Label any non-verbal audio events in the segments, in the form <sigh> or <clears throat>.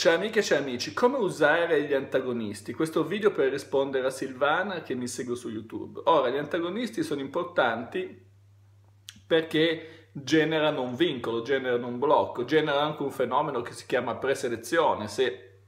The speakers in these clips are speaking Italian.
Ciao amiche e ciao amici, come usare gli antagonisti? Questo video per rispondere a Silvana che mi segue su YouTube. Ora, gli antagonisti sono importanti perché generano un vincolo, generano un blocco, generano anche un fenomeno che si chiama preselezione. Se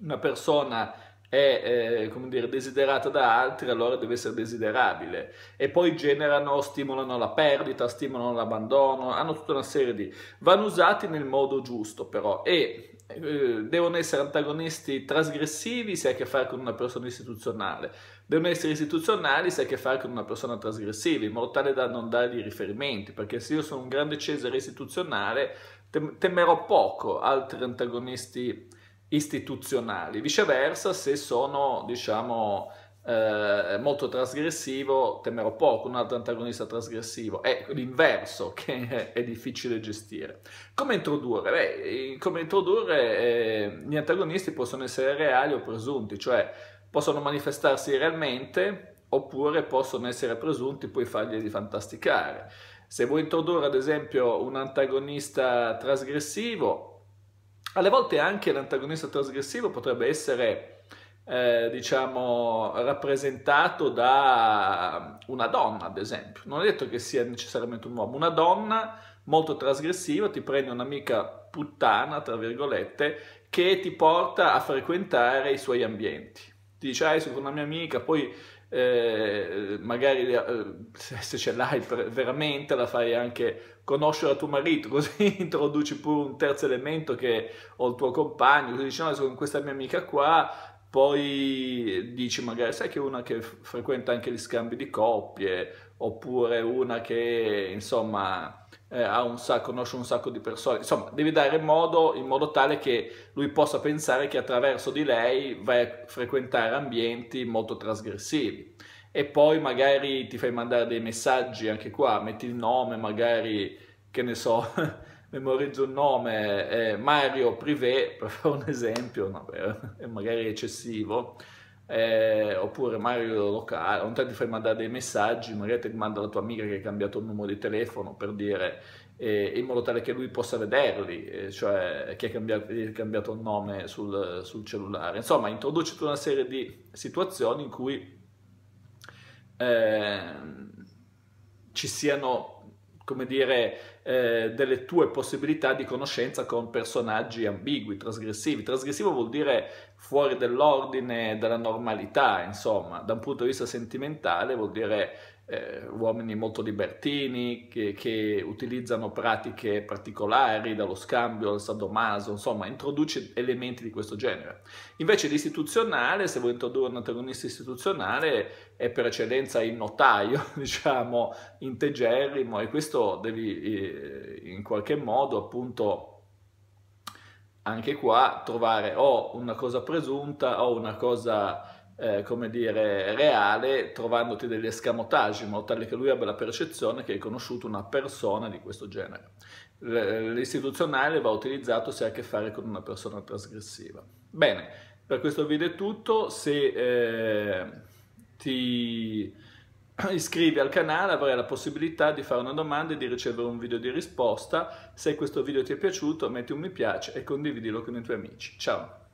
una persona è eh, come dire, desiderata da altri, allora deve essere desiderabile. E poi generano, stimolano la perdita, stimolano l'abbandono, hanno tutta una serie di... Vanno usati nel modo giusto però e eh, devono essere antagonisti trasgressivi se hai a che fare con una persona istituzionale, devono essere istituzionali se hai a che fare con una persona trasgressiva, in modo tale da non dargli riferimenti, perché se io sono un grande Cesare istituzionale tem- temerò poco altri antagonisti istituzionali, viceversa se sono, diciamo, eh, molto trasgressivo, temerò poco un altro antagonista trasgressivo, è l'inverso che è, è difficile gestire. Come introdurre? Beh, eh, come introdurre eh, gli antagonisti possono essere reali o presunti, cioè possono manifestarsi realmente oppure possono essere presunti, puoi farglieli fantasticare. Se vuoi introdurre ad esempio un antagonista trasgressivo, alle volte anche l'antagonista trasgressivo potrebbe essere eh, diciamo, rappresentato da una donna, ad esempio. Non è detto che sia necessariamente un uomo, una donna molto trasgressiva ti prende un'amica puttana, tra virgolette, che ti porta a frequentare i suoi ambienti. Ti dice, ah, sono una mia amica, poi eh, magari eh, se ce l'hai veramente la fai anche conoscere a tuo marito, <laughs> così introduci pure un terzo elemento che ho il tuo compagno, così dice, no, sono questa mia amica qua, poi dici magari, sai che una che frequenta anche gli scambi di coppie, oppure una che insomma eh, un sacco, conosce un sacco di persone, insomma devi dare modo in modo tale che lui possa pensare che attraverso di lei vai a frequentare ambienti molto trasgressivi. E poi magari ti fai mandare dei messaggi anche qua, metti il nome, magari che ne so. <laughs> memorizzo un nome, eh, Mario Privé, <laughs> per fare un esempio, no, beh, magari eccessivo, eh, oppure Mario Locale, un tanto ti fai mandare dei messaggi, magari ti manda la tua amica che ha cambiato il numero di telefono per dire eh, in modo tale che lui possa vederli, eh, cioè che ha cambiato, cambiato, il nome sul, sul cellulare. Insomma, introduci tutta una serie di situazioni in cui ehm, ci siano, come dire, eh, delle tue possibilità di conoscenza con personaggi ambigui, trasgressivi. Trasgressivo vuol dire fuori dell'ordine, dalla normalità, insomma, da un punto di vista sentimentale vuol dire eh, uomini molto libertini che, che, utilizzano pratiche particolari, dallo scambio al sadomaso, insomma, introduce elementi di questo genere. Invece l'istituzionale, se vuoi introdurre un antagonista istituzionale, è per eccellenza il notaio, <laughs> diciamo, integerrimo, e questo devi eh, eh, in qualche modo appunto anche qua trovare o una cosa presunta o una cosa eh, come dire reale trovandoti degli escamotaggi in modo tale che lui abbia la percezione che hai conosciuto una persona di questo genere. L'istituzionale va utilizzato se ha a che fare con una persona trasgressiva. Bene, per questo video è tutto, se eh, ti <clears throat> iscrivi al canale avrai la possibilità di fare una domanda e di ricevere un video di risposta. Se questo video ti è piaciuto metti un mi piace e condividilo con i tuoi amici. Ciao!